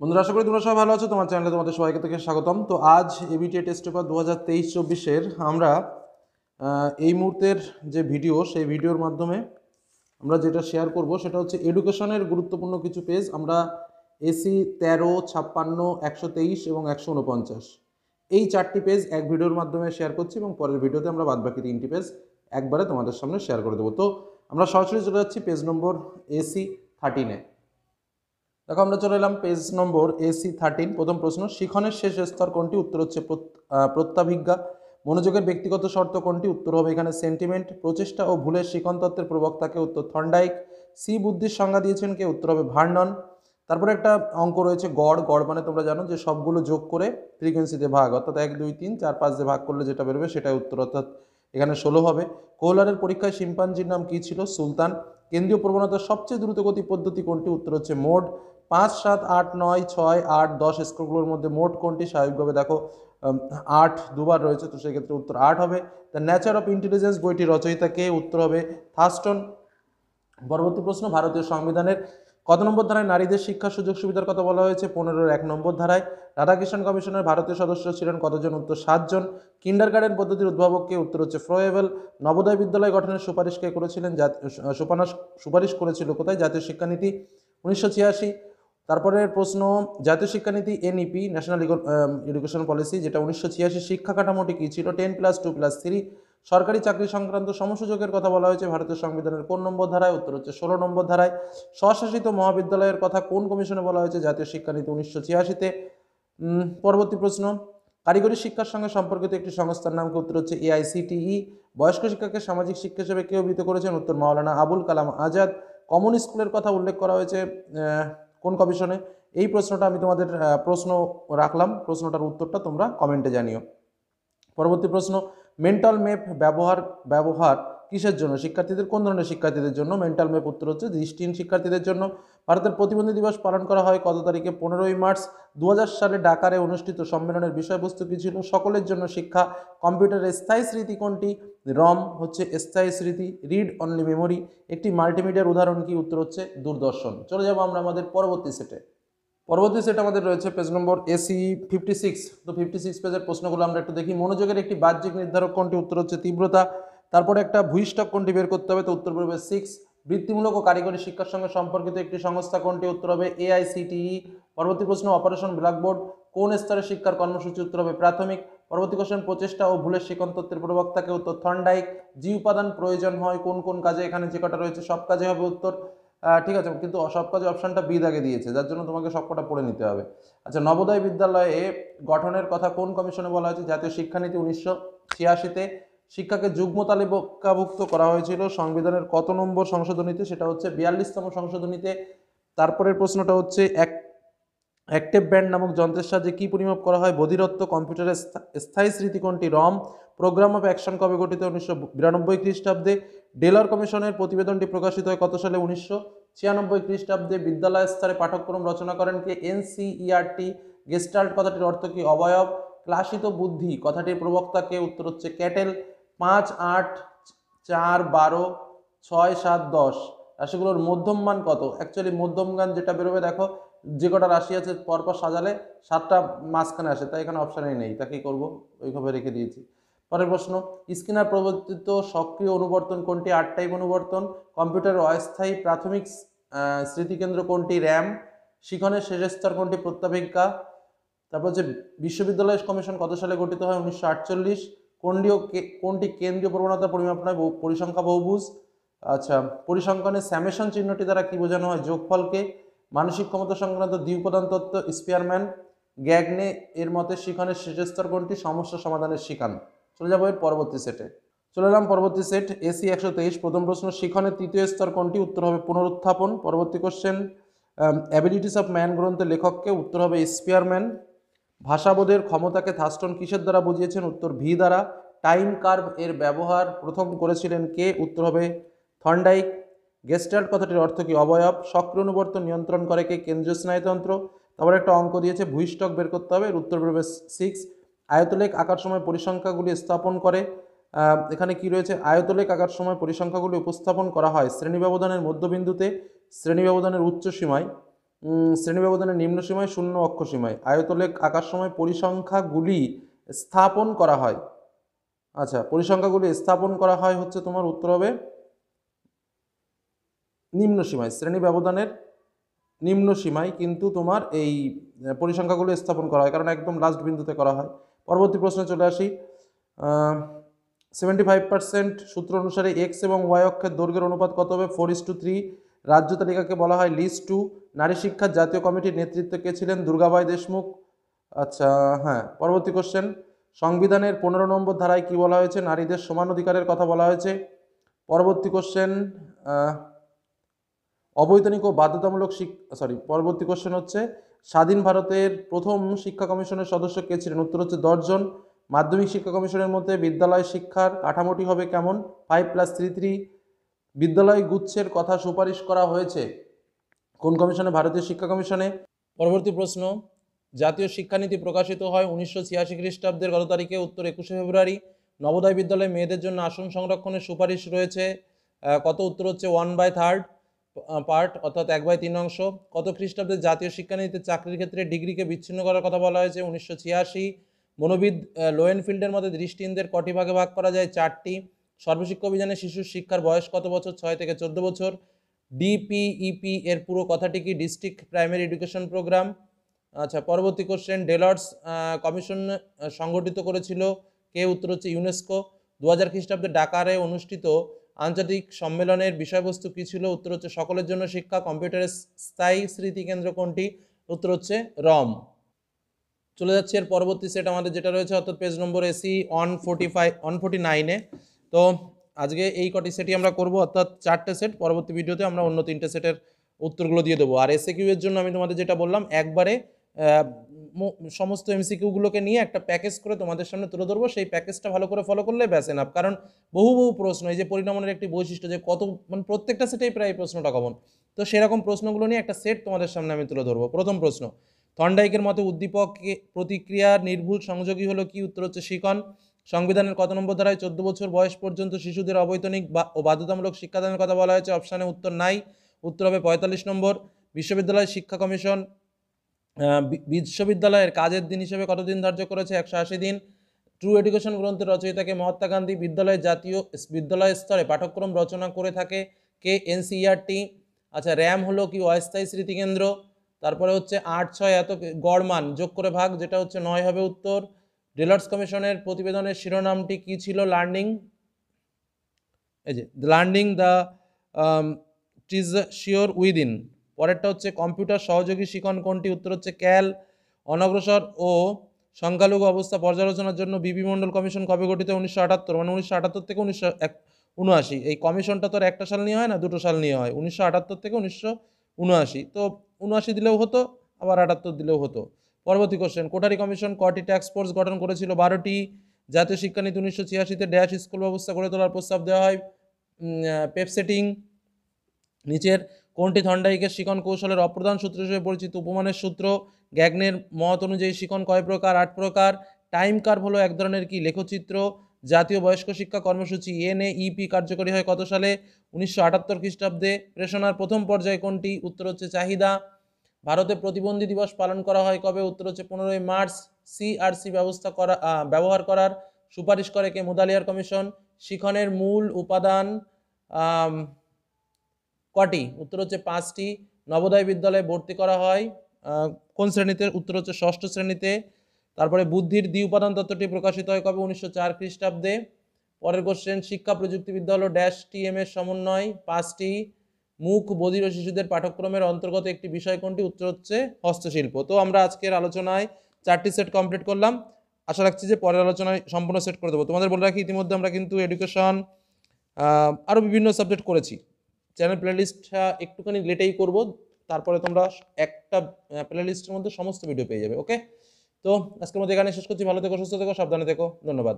বন্ধুরা আশা করি তোমরা সবাই ভালো আছো তোমার চ্যানেলে তোমাদের সবাইকে থেকে স্বাগতম তো আজ এবিটিএ টেস্ট পেপার দু হাজার তেইশ চব্বিশের আমরা এই মুহূর্তের যে ভিডিও সেই ভিডিওর মাধ্যমে আমরা যেটা শেয়ার করব সেটা হচ্ছে এডুকেশনের গুরুত্বপূর্ণ কিছু পেজ আমরা এসি তেরো ছাপ্পান্ন একশো তেইশ এবং একশো উনপঞ্চাশ এই চারটি পেজ এক ভিডিওর মাধ্যমে শেয়ার করছি এবং পরের ভিডিওতে আমরা বাদবাকি তিনটি পেজ একবারে তোমাদের সামনে শেয়ার করে দেবো তো আমরা সরাসরি চলে যাচ্ছি পেজ নম্বর এসি থার্টিনে দেখো আমরা চলে এলাম পেজ নম্বর এসি থার্টিন প্রথম প্রশ্ন শিখনের শেষ স্তর কোনটি উত্তর হচ্ছে প্রত্যাভিজ্ঞা মনোযোগের ব্যক্তিগত শর্ত কোনটি উত্তর হবে এখানে সেন্টিমেন্ট প্রচেষ্টা ও ভুলের শিখন তত্ত্বের প্রবক্তাকে উত্তর থন্ডাইক সি বুদ্ধির সংজ্ঞা দিয়েছেন কে উত্তর হবে ভার্নন তারপরে একটা অঙ্ক রয়েছে গড় গড় মানে তোমরা জানো যে সবগুলো যোগ করে ফ্রিকোয়েন্সিতে ভাগ অর্থাৎ এক দুই তিন চার পাঁচ দিয়ে ভাগ করলে যেটা বেরোবে সেটাই উত্তর অর্থাৎ এখানে ষোলো হবে কোহলারের পরীক্ষায় শিম্পাঞ্জির নাম কী ছিল সুলতান কেন্দ্রীয় প্রবণতার সবচেয়ে দ্রুতগতি পদ্ধতি কোনটি উত্তর হচ্ছে মোড পাঁচ সাত আট নয় ছয় আট দশ স্কোরগুলোর মধ্যে মোট কোনটি স্বাভাবিকভাবে দেখো আট দুবার রয়েছে তো সেক্ষেত্রে উত্তর আট হবে দ্য ন্যাচার অফ ইন্টেলিজেন্স বইটি রচয়িতা কে উত্তর হবে থাস্টন পরবর্তী প্রশ্ন ভারতীয় সংবিধানের কত নম্বর ধারায় নারীদের শিক্ষার সুযোগ সুবিধার কথা বলা হয়েছে পনেরোর এক নম্বর ধারায় রাধাকৃষ্ণন কমিশনের ভারতীয় সদস্য ছিলেন কতজন উত্তর সাতজন কিন্ডার গার্ডেন পদ্ধতির উদ্ভাবককে উত্তর হচ্ছে ফ্রোয়েবেল নবোদয় বিদ্যালয় গঠনের সুপারিশকে করেছিলেন সুপারিশ করেছিল কোথায় জাতীয় শিক্ষানীতি উনিশশো ছিয়াশি তারপরের প্রশ্ন জাতীয় শিক্ষানীতি এনইপি ন্যাশনাল এডুকেশন পলিসি যেটা উনিশশো ছিয়াশি শিক্ষা কাঠামোটি কী ছিল ten plus two plus three সরকারি চাকরি সংক্রান্ত সমসুযোগের কথা বলা হয়েছে ভারতের সংবিধানের কোন নম্বর ধারায় উত্তর হচ্ছে ষোলো নম্বর ধারায় স্বশাসিত মহাবিদ্যালয়ের কথা কোন কমিশনে বলা হয়েছে জাতীয় শিক্ষানীতি উনিশশো ছিয়াশিতে পরবর্তী প্রশ্ন কারিগরি শিক্ষার সঙ্গে সম্পর্কিত একটি সংস্থার নামকে উত্তর হচ্ছে এআইসিটিই e। বয়স্ক শিক্ষাকে সামাজিক শিক্ষা হিসেবে কেউ অভিহিত করেছেন উত্তর মাওলানা আবুল কালাম আজাদ কমন স্কুলের কথা উল্লেখ করা হয়েছে কোন কমিশনে এই প্রশ্নটা আমি তোমাদের প্রশ্ন রাখলাম প্রশ্নটার উত্তরটা তোমরা কমেন্টে জানিও পরবর্তী প্রশ্ন মেন্টাল ম্যাপ ব্যবহার ব্যবহার কিসের জন্য শিক্ষার্থীদের কোন ধরনের শিক্ষার্থীদের জন্য মেন্টাল ম্যাপ উত্তর হচ্ছে দৃষ্টিহীন শিক্ষার্থীদের জন্য ভারতের প্রতিবন্ধী দিবস পালন করা হয় কত তারিখে পনেরোই মার্চ দু সালে ডাকারে অনুষ্ঠিত সম্মেলনের বিষয়বস্তু কী ছিল সকলের জন্য শিক্ষা কম্পিউটারের স্থায়ী স্মৃতি কোনটি রম হচ্ছে স্থায়ী স্মৃতি রিড অনলি মেমোরি একটি মাল্টিমিডিয়ার উদাহরণ কি উত্তর হচ্ছে দূরদর্শন চলে যাব আমরা আমাদের পরবর্তী সেটে পরবর্তী সেট আমাদের রয়েছে page number AC fifty six তো ফিফটি সিক্স পেজের প্রশ্নগুলো আমরা একটু দেখি মনোযোগের একটি বাহ্যিক নির্ধারক কোনটি উত্তর হচ্ছে তীব্রতা তারপরে একটা ভূইস্টক কোনটি বের করতে হবে তো উত্তর পূর্বে সিক্স বৃত্তিমূলক ও কারিগরি শিক্ষার সঙ্গে সম্পর্কিত একটি সংস্থা কোনটি উত্তর হবে এআইসিটিই e। পরবর্তী প্রশ্ন অপারেশন ব্ল্যাকবোর্ড কোন স্তরে শিক্ষার কর্মসূচি উত্তর হবে প্রাথমিক পরবর্তী কোশ্চেন প্রচেষ্টা ও ভুলের শিক্ষণ তত্ত্বের প্রবক্তাকে উত্তর থন্ডাইক যে উপাদান প্রয়োজন হয় কোন কোন কাজে এখানে যে কটা রয়েছে সব কাজে হবে উত্তর ঠিক আছে কিন্তু সব কাজে অপশানটা বিদ আগে দিয়েছে যার জন্য তোমাকে সবকটা পড়ে নিতে হবে আচ্ছা নবোদয় বিদ্যালয়ে গঠনের কথা কোন কমিশনে বলা হয়েছে জাতীয় শিক্ষানীতি উনিশশো ছিয়াশিতে শিক্ষাকে যুগ্ম তালিকাভুক্ত করা হয়েছিল সংবিধানের কত নম্বর সংশোধনীতে সেটা হচ্ছে বিয়াল্লিশতম সংশোধনীতে তারপরের প্রশ্নটা হচ্ছে এক অ্যাক্টিভ ব্যান্ড নামক যন্ত্রের সাহায্যে কী পরিমাপ করা হয় বধিরত্ব কম্পিউটারের স্থায়ী স্মৃতিকোণটি রম প্রোগ্রাম অফ অ্যাকশন কবে গঠিত উনিশশো বিরানব্বই খ্রিস্টাব্দে ডেলার কমিশনের প্রতিবেদনটি প্রকাশিত হয় কত সালে উনিশশো ছিয়ানব্বই খ্রিস্টাব্দে বিদ্যালয় স্তরে পাঠ্যক্রম রচনা করেন কে এনসিইআরটি গেস্টাল্ট কথাটির অর্থ কি অবয়ব ক্লাসিত বুদ্ধি কথাটির প্রবক্তাকে উত্তর হচ্ছে ক্যাটেল পাঁচ আট চার বারো ছয় সাত দশ রাশিগুলোর মধ্যম মান কত অ্যাকচুয়ালি মধ্যম গান যেটা বেরোবে দেখো যে কটা রাশি আছে পরপর সাজালে সাতটা মাঝখানে আসে তাই এখানে অপশানেই নেই তা কী করবো ওইভাবে রেখে দিয়েছি পরের প্রশ্ন স্কিনার প্রবর্তিত সক্রিয় অনুবর্তন কোনটি আট টাইপ অনুবর্তন কম্পিউটার অস্থায়ী প্রাথমিক স্মৃতিকেন্দ্র কোনটি র্যাম শিখনের শেষ স্তর কোনটি প্রত্যাভিজ্ঞা তারপর হচ্ছে বিশ্ববিদ্যালয় কমিশন কত সালে গঠিত হয় উনিশশো আটচল্লিশ কোনটিও কোনটি কেন্দ্রীয় প্রবণতা পরিমাপ নয় পরিসংখ্যা বহুভুজ আচ্ছা পরিসংখ্যানের স্যামেশন চিহ্নটি দ্বারা কি বোঝানো হয় যোগফলকে মানসিক ক্ষমতা সংক্রান্ত দ্বিপদান তত্ত্ব স্পিয়ারম্যান গ্যাগনে এর মতে শিখানের শেষস্তর কোনটি সমস্যা সমাধানের শিখান চলে যাবো এর পরবর্তী সেটে চলে এলাম পরবর্তী সেট এসি একশো তেইশ প্রথম প্রশ্ন শিখনের তৃতীয় স্তর কোনটি উত্তর হবে পুনরুত্থাপন পরবর্তী কোশ্চেন অ্যাবিলিটিস অফ ম্যান গ্রন্থের লেখককে উত্তর হবে স্পিয়ারম্যান ভাষাবোধের ক্ষমতাকে থাস্টন কিসের দ্বারা বুঝিয়েছেন উত্তর ভি দ্বারা টাইম কার্ভ এর ব্যবহার প্রথম করেছিলেন কে উত্তর হবে থন্ডাইক গেস্টার্ট কথাটির অর্থ কি অবয়ব সক্রিয় অনুবর্তন নিয়ন্ত্রণ করে কে কেন্দ্রীয় স্নায়ুতন্ত্র তারপর একটা অঙ্ক দিয়েছে ভূইষ্টক বের করতে হবে উত্তর পূর্বে সিক্স আয়তলেখ আঁকার সময় পরিসংখ্যাগুলি স্থাপন করে এখানে কি রয়েছে আয়তলেক আকার সময় পরিসংখ্যাগুলি উপস্থাপন করা হয় শ্রেণী ব্যবধানের মধ্যবিন্দুতে শ্রেণী ব্যবধানের উচ্চ সীমায় শ্রেণী ব্যবধানের নিম্ন সীমায় শূন্য অক্ষ সীমায় আয়তলেখ আঁকার সময় পরিসংখ্যাগুলি স্থাপন করা হয় আচ্ছা পরিসংখ্যাগুলি স্থাপন করা হয় হচ্ছে তোমার উত্তর হবে নিম্ন সীমায় শ্রেণী ব্যবধানের নিম্ন সীমায় কিন্তু তোমার এই পরিসংখ্যাগুলি স্থাপন করা হয় কারণ একদম লাস্ট বিন্দুতে করা হয় পরবর্তী প্রশ্নে চলে আসি সেভেন্টি ফাইভ পার্সেন্ট সূত্র অনুসারে এক্স এবং ওয়াই অক্ষের দৈর্ঘ্যের অনুপাত কত হবে ফোর ইস টু থ্রি রাজ্য তালিকাকে বলা হয় লিস্ট টু নারী শিক্ষা জাতীয় কমিটির নেতৃত্ব কে ছিলেন দুর্গাবাই দেশমুখ আচ্ছা হ্যাঁ পরবর্তী কোশ্চেন সংবিধানের পনেরো নম্বর ধারায় কি বলা হয়েছে নারীদের সমান অধিকারের কথা বলা হয়েছে পরবর্তী কোশ্চেন অবৈতনিক ও বাধ্যতামূলক শিক্ষা সরি পরবর্তী কোশ্চেন হচ্ছে স্বাধীন ভারতের প্রথম শিক্ষা কমিশনের সদস্য কে ছিলেন উত্তর হচ্ছে দশজন মাধ্যমিক শিক্ষা কমিশনের মধ্যে বিদ্যালয় শিক্ষার কাঠামোটি হবে কেমন ফাইভ প্লাস থ্রি থ্রি বিদ্যালয় গুচ্ছের কথা সুপারিশ করা হয়েছে কোন কমিশনে ভারতীয় শিক্ষা কমিশনে পরবর্তী প্রশ্ন জাতীয় শিক্ষানীতি প্রকাশিত হয় উনিশশো ছিয়াশি খ্রিস্টাব্দের গত তারিখে উত্তর একুশে ফেব্রুয়ারি নবোদয় বিদ্যালয়ে মেয়েদের জন্য আসন সংরক্ষণের সুপারিশ রয়েছে কত উত্তর হচ্ছে ওয়ান বাই থার্ড পার্ট অর্থাৎ এক বাই তিন অংশ কত খ্রিস্টাব্দে জাতীয় শিক্ষানীতিতে চাকরির ক্ষেত্রে ডিগ্রিকে বিচ্ছিন্ন করার কথা বলা হয়েছে উনিশশো ছিয়াশি মনোবিদ লোয়েনফিল্ডের মধ্যে দৃষ্টিহীনদের কটি ভাগে ভাগ করা যায় চারটি সর্বশিক্ষা অভিযানে শিশু শিক্ষার বয়স কত বছর ছয় থেকে চোদ্দ বছর ডিপিইপি e এর পুরো কথাটি কি ডিস্ট্রিক্ট প্রাইমারি এডুকেশন প্রোগ্রাম আচ্ছা পরবর্তী কোশ্চেন ডেলার্স কমিশন সংগঠিত করেছিল কে উত্তর হচ্ছে ইউনেস্কো দু হাজার খ্রিস্টাব্দে ডাকারে অনুষ্ঠিত আন্তর্জাতিক সম্মেলনের বিষয়বস্তু কী ছিল উত্তর হচ্ছে সকলের জন্য শিক্ষা কম্পিউটারের স্থায়ী স্মৃতিকেন্দ্র কোনটি উত্তর হচ্ছে রম চলে যাচ্ছে এর পরবর্তী সেট আমাদের যেটা রয়েছে অর্থাৎ page number AC one forty five one forty নাইনে তো আজকে এই কটি সেটই আমরা করব অর্থাৎ চারটে সেট পরবর্তী ভিডিওতে আমরা অন্য তিনটে সেটের উত্তরগুলো দিয়ে দেবো আর এসে কিউয়ের জন্য আমি তোমাদের যেটা বললাম একবারে সমস্ত এমসিকিউগুলোকে নিয়ে একটা প্যাকেজ করে তোমাদের সামনে তুলে ধরবো সেই প্যাকেজটা ভালো করে ফলো করলে ব্যাস এনাফ কারণ বহু বহু প্রশ্ন এই যে পরিণামনের একটি বৈশিষ্ট্য যে কত মানে প্রত্যেকটা সেটেই প্রায় প্রশ্নটা কমন তো সেরকম প্রশ্নগুলো নিয়ে একটা সেট তোমাদের সামনে আমি তুলে ধরবো প্রথম প্রশ্ন থন্ডাইকের মতে উদ্দীপক প্রতিক্রিয়া নির্ভুল সংযোগী হলো কি উত্তর হচ্ছে শিকন সংবিধানের কত নম্বর ধারায় চোদ্দ বছর বয়স পর্যন্ত শিশুদের অবৈতনিক ও বাধ্যতামূলক শিক্ষাদানের কথা বলা হয়েছে অপশানে উত্তর নাই উত্তর হবে পঁয়তাল্লিশ নম্বর বিশ্ববিদ্যালয় শিক্ষা কমিশন বিশ্ববিদ্যালয়ের কাজের দিন হিসেবে কতদিন ধার্য করেছে একশো আশি দিন ট্রু এডুকেশন গ্রন্থের রচয়িতাকে মহাত্মা গান্ধী বিদ্যালয় জাতীয় বিদ্যালয় স্তরে পাঠ্যক্রম রচনা করে থাকে কে এনসিইআরটি আচ্ছা র্যাম হলো কি অস্থায়ী স্মৃতিকেন্দ্র তারপরে হচ্ছে আট ছয় এত গড়মান যোগ করে ভাগ যেটা হচ্ছে নয় হবে উত্তর ডেলার্স কমিশনের প্রতিবেদনের শিরোনামটি কি ছিল লার্নিং এই যে learning the treasure within পরেরটা হচ্ছে কম্পিউটার সহযোগী শিখন কোনটি উত্তর হচ্ছে ক্যাল অনগ্রসর ও সংখ্যালঘু অবস্থা পর্যালোচনার জন্য বিবি মণ্ডল কমিশন কবে গঠিত উনিশশো আটাত্তর মানে উনিশশো আটাত্তর থেকে উনিশশো উনআশি এই কমিশনটা তোর একটা সাল নিয়ে হয় না দুটো সাল নিয়ে হয় উনিশশো আটাত্তর থেকে উনিশশো উনআশি তো উনআশি দিলেও হতো আবার আটাত্তর দিলেও হতো পরবর্তী কোশ্চেন কোটারি কমিশন কটি ট্যাক্স ফোর্স গঠন করেছিল বারোটি জাতীয় শিক্ষানীতি উনিশশো ছিয়াশিতে ড্যাশ স্কুল ব্যবস্থা গড়ে তোলার প্রস্তাব দেওয়া হয় পেপসেটিং নিচের কোনটি থন্ডাইকের শিকন কৌশলের অপ্রধান সূত্র হিসেবে পরিচিত উপমানের সূত্র গ্যাগনের মত অনুযায়ী শিকন কয় প্রকার আট প্রকার টাইম কার্ভ হলো এক ধরনের কি লেখচিত্র জাতীয় বয়স্ক শিক্ষা কর্মসূচি এনএ ইপি কার্যকরী হয় কত সালে উনিশশো আটাত্তর খ্রিস্টাব্দে প্রেষণার প্রথম পর্যায়ে কোনটি উত্তর হচ্ছে চাহিদা ভারতে প্রতিবন্ধী দিবস পালন করা হয় কবে উত্তর হচ্ছে পনেরোই মার্চ সিআরসি ব্যবস্থা করা ব্যবহার করার সুপারিশ করে কে মুদালিয়ার কমিশন শিখনের মূল উপাদান কটি উত্তর হচ্ছে পাঁচটি নবোদয় বিদ্যালয়ে ভর্তি করা হয় কোন শ্রেণীতে উত্তর হচ্ছে ষষ্ঠ শ্রেণীতে তারপরে বুদ্ধির দ্বি উপাদান তত্ত্বটি প্রকাশিত হয় কবে উনিশশো চার খ্রিস্টাব্দে পরের কোশ্চেন শিক্ষা প্রযুক্তিবিদ্যা হলো ড্যাশ টিএম এর সমন্বয় পাঁচটি মুখ বদির শিশুদের পাঠ্যক্রমের অন্তর্গত একটি বিষয় কোনটি উত্তর হচ্ছে হস্তশিল্প তো আমরা আজকের আলোচনায় চারটি সেট কমপ্লিট করলাম আশা রাখছি যে পরের আলোচনায় সম্পূর্ণ সেট করে দেবো তোমাদের বলে রাখি ইতিমধ্যে আমরা কিন্তু এডুকেশন আরও বিভিন্ন সাবজেক্ট করেছি চ্যানেল প্লেলিস্টটা একটুখানি লেটেই করব তারপরে তোমরা একটা প্লেলিস্টের মধ্যে সমস্ত ভিডিও পেয়ে যাবে ওকে তো আজকের মধ্যে এখানে শেষ করছি ভালো থেকো সুস্থ থেকো সাবধানে থেকো ধন্যবাদ